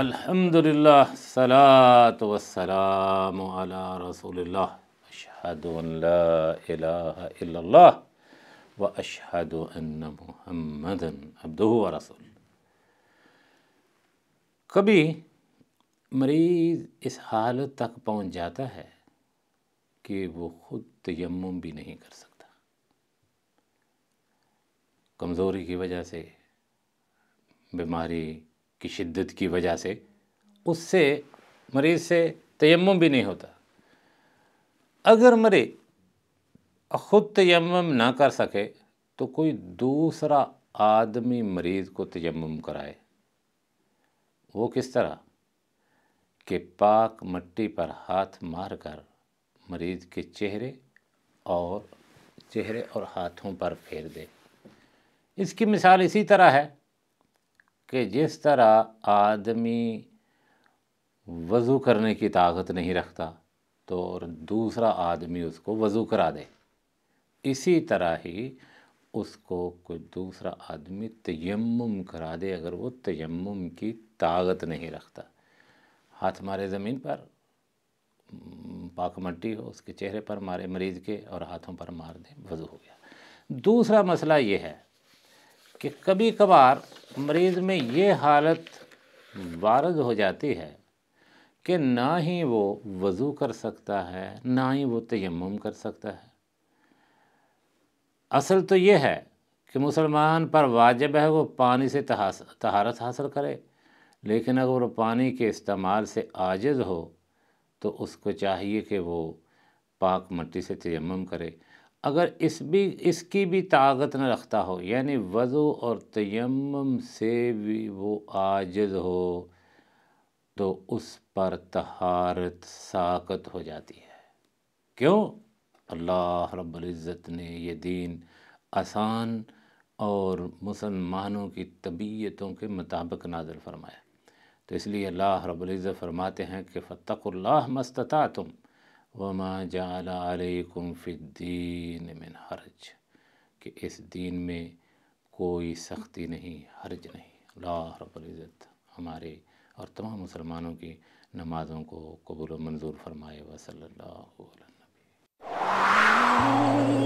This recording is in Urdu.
الحمد للہ اشہد ان لا الہ رسول اللہ اشہد ان و رسول کبھی مریض اس حالت تک پہنچ جاتا ہے کہ وہ خود تیمم بھی نہیں کر سکتا کمزوری کی وجہ سے بیماری کی شدت کی وجہ سے اس سے مریض سے تیمم بھی نہیں ہوتا اگر مریض خود تیمم نہ کر سکے تو کوئی دوسرا آدمی مریض کو تیمم کرائے وہ کس طرح کہ پاک مٹی پر ہاتھ مار کر مریض کے چہرے اور چہرے اور ہاتھوں پر پھیر دے اس کی مثال اسی طرح ہے کہ جس طرح آدمی وضو کرنے کی طاقت نہیں رکھتا تو اور دوسرا آدمی اس کو وضو کرا دے اسی طرح ہی اس کو کوئی دوسرا آدمی تیمم کرا دے اگر وہ تیمم کی طاقت نہیں رکھتا ہاتھ مارے زمین پر پاک مٹی ہو اس کے چہرے پر مارے مریض کے اور ہاتھوں پر مار دے وضو ہو گیا دوسرا مسئلہ یہ ہے کہ کبھی کبھار مریض میں یہ حالت وارد ہو جاتی ہے کہ نہ ہی وہ وضو کر سکتا ہے نہ ہی وہ تیمم کر سکتا ہے اصل تو یہ ہے کہ مسلمان پر واجب ہے وہ پانی سے تہارت حاصل کرے لیکن اگر وہ پانی کے استعمال سے عاجز ہو تو اس کو چاہیے کہ وہ پاک مٹی سے تیمم کرے اگر اس بھی اس کی بھی طاقت نہ رکھتا ہو یعنی وضو اور تیمم سے بھی وہ عاجز ہو تو اس پر تہارت ساکت ہو جاتی ہے کیوں اللہ رب العزت نے یہ دین آسان اور مسلمانوں کی طبیعتوں کے مطابق نازل فرمایا تو اس لیے اللہ رب العزت فرماتے ہیں کہ فتق اللہ مستطاعتم تم وما جعل علیکم فی الدین من حرج کہ اس دین میں کوئی سختی نہیں حرج نہیں اللہ رب العزت ہمارے اور تمام مسلمانوں کی نمازوں کو قبول و منظور فرمائے و اللہ علیہ وسلم